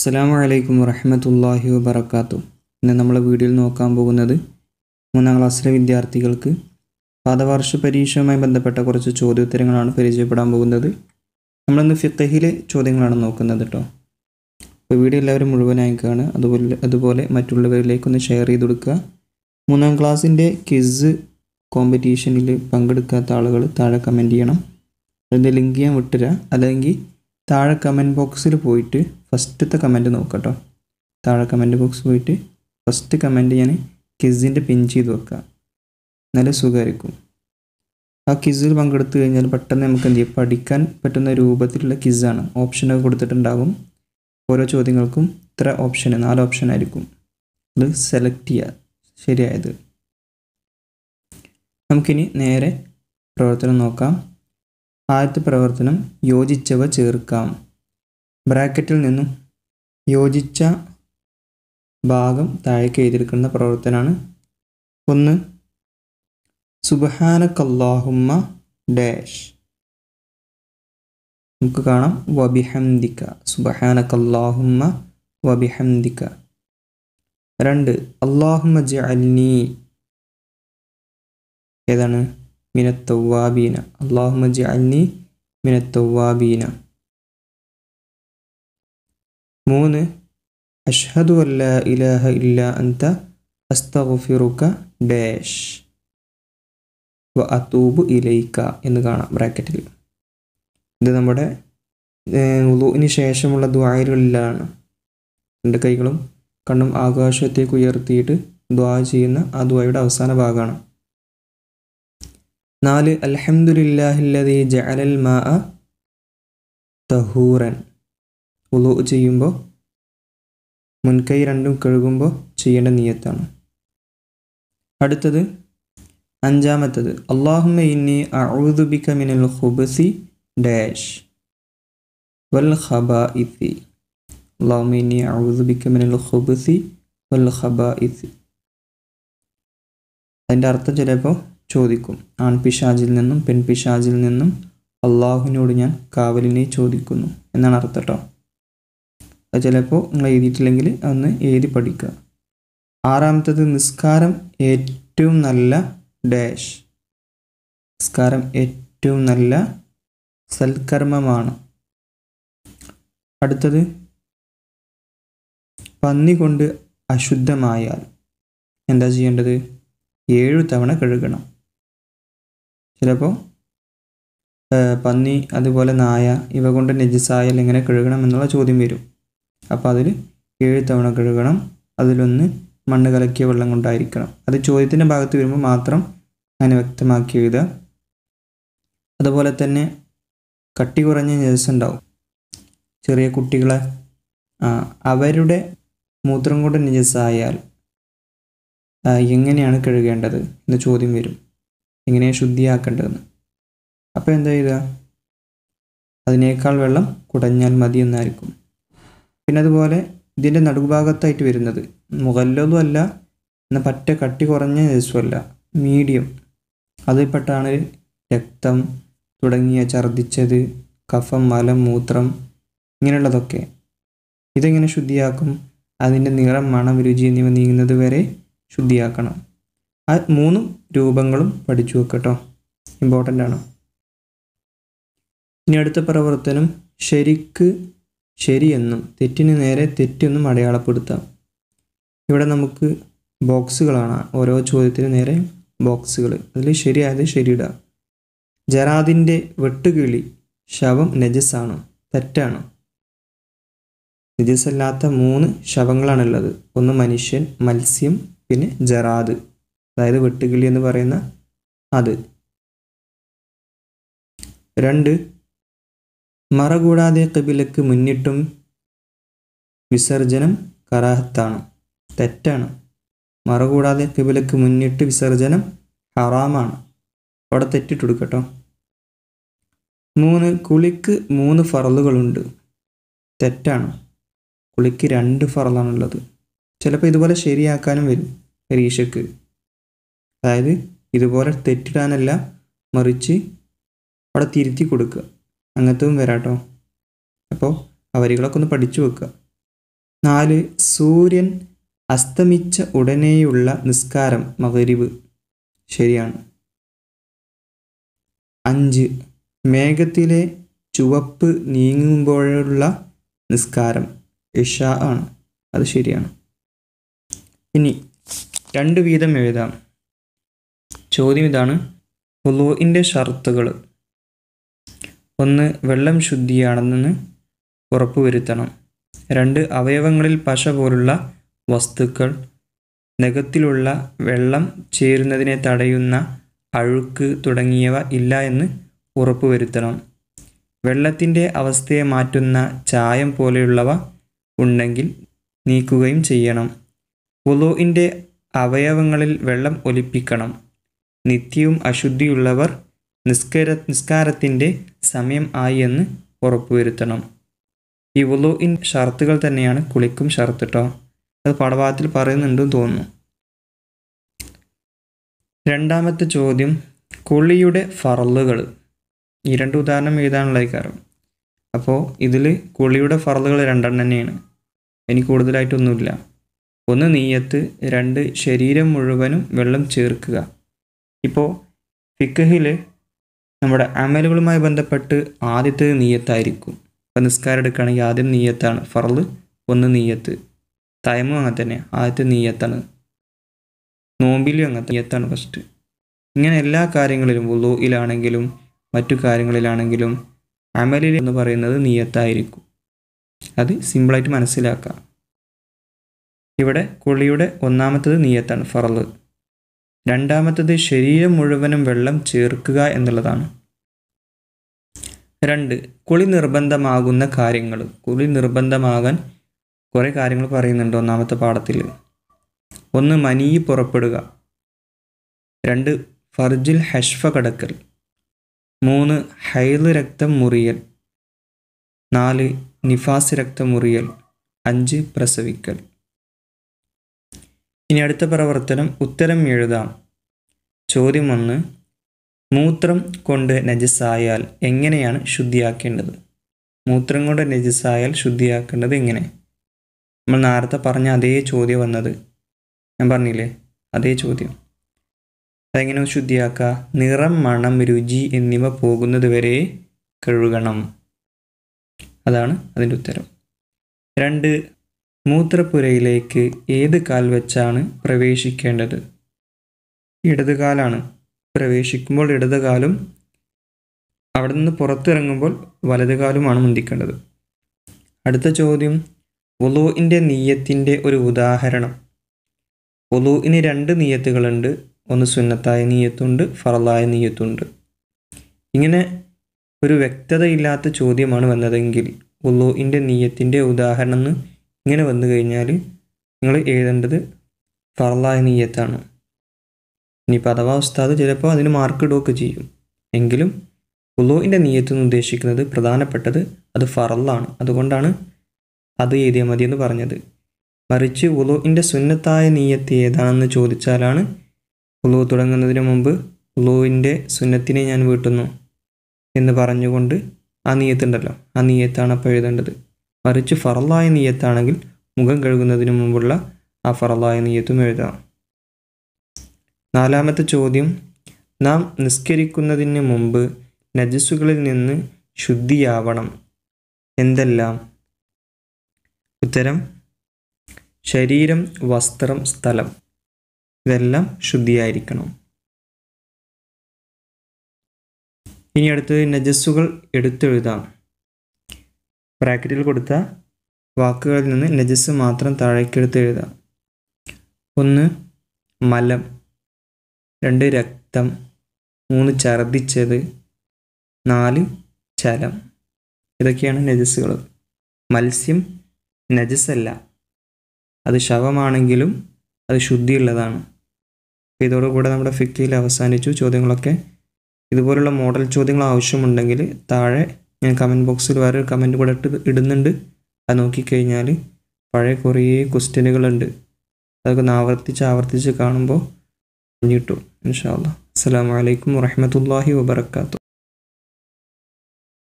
അസ്സാം വലൈക്കും വറഹമത്തല്ലാഹി വബർക്കാത്തു ഇന്ന് നമ്മളെ വീഡിയോയിൽ നോക്കാൻ പോകുന്നത് മൂന്നാം ക്ലാസ്സിലെ വിദ്യാർത്ഥികൾക്ക് പാദവാർഷ പരീക്ഷയുമായി ബന്ധപ്പെട്ട കുറച്ച് ചോദ്യോത്തരങ്ങളാണ് പരിചയപ്പെടാൻ പോകുന്നത് നമ്മളിന്ന് ഫിത്തഹിലെ ചോദ്യങ്ങളാണ് നോക്കുന്നത് കേട്ടോ അപ്പോൾ വീഡിയോ എല്ലാവരും മുഴുവനായി കാണുക അതുപോലെ അതുപോലെ മറ്റുള്ളവരിലേക്കൊന്ന് ഷെയർ ചെയ്ത് കൊടുക്കുക മൂന്നാം ക്ലാസ്സിൻ്റെ ക്വിസ് കോമ്പറ്റീഷനിൽ പങ്കെടുക്കാത്ത ആളുകൾ താഴെ കമൻറ്റ് ചെയ്യണം അതിൻ്റെ ലിങ്ക് ഞാൻ വിട്ടുതരാം അല്ലെങ്കിൽ താഴെ കമൻറ്റ് ബോക്സിൽ പോയിട്ട് ഫസ്റ്റത്തെ കമൻറ്റ് നോക്കട്ടോ താഴെ കമൻറ്റ് ബോക്സ് പോയിട്ട് ഫസ്റ്റ് കമൻറ്റ് ഞാൻ കിസിൻ്റെ പിൻ ചെയ്ത് വെക്കാം നല്ല സുഖമായിരിക്കും ആ കിസിൽ പങ്കെടുത്തു കഴിഞ്ഞാൽ പെട്ടെന്ന് നമുക്ക് എന്ത് ചെയ്യാം പഠിക്കാൻ പറ്റുന്ന രൂപത്തിലുള്ള കിസാണ് ഓപ്ഷനൊക്കെ കൊടുത്തിട്ടുണ്ടാകും ഓരോ ചോദ്യങ്ങൾക്കും ഇത്ര ഓപ്ഷൻ നാല് ഓപ്ഷൻ ആയിരിക്കും അത് സെലക്ട് ചെയ്യുക ശരിയായത് നമുക്കിനി നേരെ പ്രവർത്തനം നോക്കാം ആദ്യത്തെ പ്രവർത്തനം യോജിച്ചവ ചേർക്കാം ബ്രാക്കറ്റിൽ നിന്നും യോജിച്ച ഭാഗം താഴേക്ക് എഴുതിയിരിക്കുന്ന പ്രവർത്തനമാണ് ഒന്ന് സുബഹാനക്കല്ലാഹുമ്മ ഡാഷ് നമുക്ക് കാണാം വബിഹംദിക്ക സുബഹാനക്കല്ലാഹുമ്മ വബിഹംദിക്ക രണ്ട് അള്ളാഹുമ്മ ജഅൽനി ഏതാണ് മിനത്തൗവാബീന അള്ളാഹു മജി അന്നി മിനത്തൗവാബീന മൂന്ന് അഷ്ഹദു അല്ല ഇലാഹ ഇല്ല അന്ത അസ്തഗുഫിറുക ഡാഷ് വ അതൂബ് ഇലൈക്ക എന്ന് കാണാം ബ്രാക്കറ്റിൽ ഇത് നമ്മുടെ ഉദൂവിന് ശേഷമുള്ള ദ്വായലുകളിലാണ് രണ്ട് കൈകളും കണ്ണും ആകാശത്തേക്ക് ഉയർത്തിയിട്ട് ദ്വാ ചെയ്യുന്ന ആ ദ്വായയുടെ അവസാന ഭാഗമാണ് നാല് അൽഹമുല്ലാഹില്ലതി ജഅലൽ മാ തഹൂറൻ ഉളു ചെയ്യുമ്പോൾ മുൻകൈ രണ്ടും കഴുകുമ്പോൾ ചെയ്യേണ്ട നീയത്താണ് അടുത്തത് അഞ്ചാമത്തത് അള്ളാഹു ഇന്നി അഴുദുബിക്ക മിനൽ ഹുബസി ഡാഷ് വൽ ഹബ ഇസി അള്ളാഹുമ ഇന്നി അഴുദുബിക്ക മിനൽ ഹുബസി വൽ ഹബ ഇസി അതിൻ്റെ അർത്ഥം ചിലപ്പോൾ ചോദിക്കും ആൺപിഷാജിൽ നിന്നും പെൺപിഷാജിൽ നിന്നും അള്ളാഹുവിനോട് ഞാൻ കാവലിനെ ചോദിക്കുന്നു എന്നാണ് അർത്ഥം കേട്ടോ അത് ചിലപ്പോൾ നിങ്ങൾ എഴുതിയിട്ടില്ലെങ്കിൽ ഒന്ന് എഴുതി പഠിക്കുക ആറാമത്തത് നിസ്കാരം ഏറ്റവും നല്ല ഡാഷ് നിസ്കാരം ഏറ്റവും നല്ല സൽക്കർമ്മമാണ് അടുത്തത് പന്നി കൊണ്ട് അശുദ്ധമായാൽ എന്താ ചെയ്യേണ്ടത് ഏഴു തവണ കഴുകണം ചിലപ്പോൾ പന്നി അതുപോലെ നായ ഇവ കൊണ്ട് നജിസായാൽ എങ്ങനെ കഴുകണം എന്നുള്ള ചോദ്യം വരും അപ്പോൾ അതിൽ ഏഴ് തവണ കഴുകണം അതിലൊന്ന് മണ്ണ് കലക്കിയ വെള്ളം കൊണ്ടായിരിക്കണം അത് ചോദ്യത്തിൻ്റെ ഭാഗത്ത് വരുമ്പോൾ മാത്രം അങ്ങനെ വ്യക്തമാക്കി എഴുതുക അതുപോലെ തന്നെ കട്ടി കുറഞ്ഞ നെജസ് ഉണ്ടാവും ചെറിയ കുട്ടികളെ അവരുടെ മൂത്രം കൊണ്ട് നജസ്സായാൽ എങ്ങനെയാണ് കഴുകേണ്ടത് എന്ന ചോദ്യം വരും ഇങ്ങനെ ശുദ്ധിയാക്കേണ്ടതെന്ന് അപ്പോൾ എന്താ ചെയ്യുക അതിനേക്കാൾ വെള്ളം കുടഞ്ഞാൽ മതി എന്നായിരിക്കും പിന്നെ അതുപോലെ ഇതിൻ്റെ നടുഭാഗത്തായിട്ട് വരുന്നത് മുകളിലൊന്നും അല്ല എന്നാൽ പറ്റ കട്ടി കുറഞ്ഞ രസമല്ല മീഡിയം അതിൽപ്പെട്ടാണ് രക്തം തുടങ്ങിയ ഛർദ്ദിച്ചത് കഫം മലം മൂത്രം ഇങ്ങനെയുള്ളതൊക്കെ ഇതെങ്ങനെ ശുദ്ധിയാക്കും അതിൻ്റെ നിറം മണം രുചി എന്നിവ നീങ്ങുന്നത് വരെ ശുദ്ധിയാക്കണം ആ മൂന്ന് രൂപങ്ങളും പഠിച്ചു വെക്കട്ടോ ഇമ്പോർട്ടൻ്റ് ആണ് ഇനി അടുത്ത പ്രവർത്തനം ശരിക്ക് ശരിയെന്നും തെറ്റിന് നേരെ തെറ്റെന്നും അടയാളപ്പെടുത്താം ഇവിടെ നമുക്ക് ബോക്സുകളാണ് ഓരോ ചോദ്യത്തിന് നേരെ ബോക്സുകൾ അതിൽ ശരിയായത് ശരിയിടാം ജറാദിൻ്റെ വെട്ടുകിളി ശവം നജസാണ് തെറ്റാണ് നജസല്ലാത്ത മൂന്ന് ശവങ്ങളാണുള്ളത് ഒന്ന് മനുഷ്യൻ മത്സ്യം പിന്നെ ജറാദ് അതായത് വെട്ടുകിളി എന്ന് പറയുന്ന അത് രണ്ട് മറ കൂടാതെ കബിലക്ക് മുന്നിട്ടും വിസർജനം കറാഹത്താണ് തെറ്റാണ് മറ കൂടാതെ കബിലക്ക് മുന്നിട്ട് വിസർജനം ഹറാമാണ് അവിടെ തെറ്റിട്ട് കേട്ടോ മൂന്ന് കുളിക്ക് മൂന്ന് ഫറലുകളുണ്ട് തെറ്റാണ് കുളിക്ക് രണ്ട് ഫറലാണുള്ളത് ചിലപ്പോൾ ഇതുപോലെ ശരിയാക്കാനും വരും പരീക്ഷയ്ക്ക് അതായത് ഇതുപോലെ തെറ്റിടാനല്ല മറിച്ച് അവിടെ തിരുത്തി കൊടുക്കുക അങ്ങനത്തതും വരാട്ടോ അപ്പോൾ വരികളൊക്കെ ഒന്ന് പഠിച്ചു വെക്കുക നാല് സൂര്യൻ അസ്തമിച്ച ഉടനെയുള്ള നിസ്കാരം മകരിവ് ശരിയാണ് അഞ്ച് മേഘത്തിലെ ചുവപ്പ് നീങ്ങുമ്പോഴുള്ള നിസ്കാരം ഇഷ ആണ് അത് ശരിയാണ് ഇനി രണ്ട് വീതം എഴുതാം ചോദ്യം ഇതാണ് വുളുവിൻ്റെ ഷർത്തുകൾ ഒന്ന് വെള്ളം ശുദ്ധിയാണെന്ന് ഉറപ്പുവരുത്തണം രണ്ട് അവയവങ്ങളിൽ പശ പോലുള്ള വസ്തുക്കൾ നഖത്തിലുള്ള വെള്ളം ചേരുന്നതിനെ തടയുന്ന അഴുക്ക് തുടങ്ങിയവ ഇല്ല എന്ന് ഉറപ്പുവരുത്തണം വെള്ളത്തിൻ്റെ അവസ്ഥയെ മാറ്റുന്ന ചായം പോലെയുള്ളവ ഉണ്ടെങ്കിൽ നീക്കുകയും ചെയ്യണം വുളുവിൻ്റെ അവയവങ്ങളിൽ വെള്ളം ഒലിപ്പിക്കണം നിത്യവും അശുദ്ധിയുള്ളവർ നിസ്കര നിസ്കാരത്തിൻ്റെ സമയം ആയി എന്ന് ഉറപ്പുവരുത്തണം ഈ ഇൻ ഷർത്തുകൾ തന്നെയാണ് കുളിക്കും ഷർത്ത് കേട്ടോ അത് പടവാത്തിൽ പറയുന്നുണ്ടെന്ന് തോന്നുന്നു രണ്ടാമത്തെ ചോദ്യം കുളിയുടെ ഫറലുകൾ ഈ രണ്ട് ഉദാഹരണം എഴുതാനുള്ള കാരണം അപ്പോൾ ഇതിൽ കുളിയുടെ ഫറലുകൾ രണ്ടെണ്ണം തന്നെയാണ് ഇനി കൂടുതലായിട്ടൊന്നുമില്ല ഒന്ന് നീയത്ത് രണ്ട് ശരീരം മുഴുവനും വെള്ളം ചേർക്കുക ഇപ്പോൾ ഫിക്കഹിൽ നമ്മുടെ അമലുകളുമായി ബന്ധപ്പെട്ട് ആദ്യത്തെ നീയത്തായിരിക്കും ഇപ്പോൾ നിസ്കാരം എടുക്കുകയാണെങ്കിൽ ആദ്യം നീയത്താണ് ഫറല് ഒന്ന് നീയത്ത് തയമും അങ്ങനെ തന്നെ ആദ്യത്തെ നീയത്താണ് നോമ്പിലും അങ്ങനെ നീയത്താണ് ഫസ്റ്റ് ഇങ്ങനെ എല്ലാ കാര്യങ്ങളിലും ഉള്ളൂയിലാണെങ്കിലും മറ്റു കാര്യങ്ങളിലാണെങ്കിലും അമലിൽ എന്ന് പറയുന്നത് നീയത്തായിരിക്കും അത് സിമ്പിളായിട്ട് മനസ്സിലാക്കാം ഇവിടെ കുളിയുടെ ഒന്നാമത്തത് നീയത്താണ് ഫറല് രണ്ടാമത്തത് ശരീരം മുഴുവനും വെള്ളം ചേർക്കുക എന്നുള്ളതാണ് രണ്ട് കുളി നിർബന്ധമാകുന്ന കാര്യങ്ങൾ കുളി നിർബന്ധമാകാൻ കുറേ കാര്യങ്ങൾ പറയുന്നുണ്ട് ഒന്നാമത്തെ പാഠത്തിൽ ഒന്ന് മനി പുറപ്പെടുക രണ്ട് ഫർജിൽ ഹഷ്ഫ കടക്കൽ മൂന്ന് ഹൈല് രക്തം മുറിയൽ നാല് നിഫാസ് രക്തം മുറിയൽ അഞ്ച് പ്രസവിക്കൽ ഇനി അടുത്ത പ്രവർത്തനം ഉത്തരം എഴുതാം ചോദ്യം ഒന്ന് മൂത്രം കൊണ്ട് നജസായാൽ എങ്ങനെയാണ് ശുദ്ധിയാക്കേണ്ടത് മൂത്രം കൊണ്ട് നജസായാൽ ശുദ്ധിയാക്കേണ്ടത് എങ്ങനെ നമ്മൾ നേരത്തെ പറഞ്ഞ അതേ ചോദ്യം വന്നത് ഞാൻ പറഞ്ഞില്ലേ അതേ ചോദ്യം അതെങ്ങനെ ശുദ്ധിയാക്കുക നിറം മണം രുചി എന്നിവ പോകുന്നത് വരെ കഴുകണം അതാണ് അതിൻ്റെ ഉത്തരം രണ്ട് മൂത്രപ്പുരയിലേക്ക് ഏത് കാൽ വെച്ചാണ് പ്രവേശിക്കേണ്ടത് കാലാണ് പ്രവേശിക്കുമ്പോൾ കാലും അവിടെ നിന്ന് പുറത്തിറങ്ങുമ്പോൾ കാലുമാണ് മുന്തിക്കേണ്ടത് അടുത്ത ചോദ്യം ഒലോയിൻ്റെ നീയത്തിൻ്റെ ഒരു ഉദാഹരണം ഒലോയിന് രണ്ട് നീയത്തുകളുണ്ട് ഒന്ന് സുന്നത്തായ നീയത്തുണ്ട് ഫറലായ നീയത്തുണ്ട് ഇങ്ങനെ ഒരു വ്യക്തതയില്ലാത്ത ചോദ്യമാണ് വന്നതെങ്കിൽ ഒലോയിൻ്റെ നീയത്തിൻ്റെ ഉദാഹരണം ഇങ്ങനെ വന്നു കഴിഞ്ഞാൽ നിങ്ങൾ എഴുതേണ്ടത് ഫർലായ ഇനി ഇനിയിപ്പോൾ അഥവാ ഉസ്താദ് ചിലപ്പോൾ അതിന് മാർക്ക് ഇടുകയൊക്കെ ചെയ്യും എങ്കിലും ഉലോവിൻ്റെ നീയത്ത് എന്ന് ഉദ്ദേശിക്കുന്നത് പ്രധാനപ്പെട്ടത് അത് ഫറല്ലാണ് അതുകൊണ്ടാണ് അത് എഴുതിയ മതി എന്ന് പറഞ്ഞത് മറിച്ച് ഉലോവിൻ്റെ സുന്നത്തായ നീയത്ത് ഏതാണെന്ന് ചോദിച്ചാലാണ് ഉലോ തുടങ്ങുന്നതിന് മുമ്പ് ഉലോവിൻ്റെ സുന്നത്തിനെ ഞാൻ വീട്ടുന്നു എന്ന് പറഞ്ഞുകൊണ്ട് ആ നീയത്തുണ്ടല്ലോ ആ നീയത്താണ് അപ്പോൾ എഴുതേണ്ടത് മറിച്ച് ഫറല്ലായ നീയത്താണെങ്കിൽ മുഖം കഴുകുന്നതിന് മുമ്പുള്ള ആ ഫറല്ലായ നീയത്തും എഴുതാം നാലാമത്തെ ചോദ്യം നാം നിസ്കരിക്കുന്നതിന് മുമ്പ് നജസ്സുകളിൽ നിന്ന് ശുദ്ധിയാവണം എന്തെല്ലാം ഉത്തരം ശരീരം വസ്ത്രം സ്ഥലം ഇതെല്ലാം ശുദ്ധിയായിരിക്കണം ഇനി അടുത്തത് നജസ്സുകൾ എടുത്തെഴുതാം ബ്രാക്കറ്റിൽ കൊടുത്ത വാക്കുകളിൽ നിന്ന് നജസ് മാത്രം താഴേക്കെടുത്ത് എഴുതാം ഒന്ന് മലം രണ്ട് രക്തം മൂന്ന് ഛർദിച്ചത് നാല് ചലം ഇതൊക്കെയാണ് നജസ്സുകൾ മത്സ്യം നജസ്സല്ല അത് ശവമാണെങ്കിലും അത് ശുദ്ധിയുള്ളതാണ് അപ്പോൾ ഇതോടുകൂടെ നമ്മുടെ ഫിക്കിയിൽ അവസാനിച്ചു ചോദ്യങ്ങളൊക്കെ ഇതുപോലുള്ള മോഡൽ ചോദ്യങ്ങൾ ആവശ്യമുണ്ടെങ്കിൽ താഴെ ഞാൻ കമൻറ്റ് ബോക്സിൽ വേറൊരു കമൻറ്റ് കൂടെ ഇട്ട് ഇടുന്നുണ്ട് അത് നോക്കിക്കഴിഞ്ഞാൽ പഴയ കുറേ ക്വസ്റ്റ്യനുകളുണ്ട് അതൊക്കെ ഒന്ന് ആവർത്തിച്ച് ആവർത്തിച്ച് കാണുമ്പോൾ കഴിഞ്ഞിട്ടു ഇൻഷാ അസ്സാം വലൈക്കും വറഹമത്തല്ലാഹി വാത്തു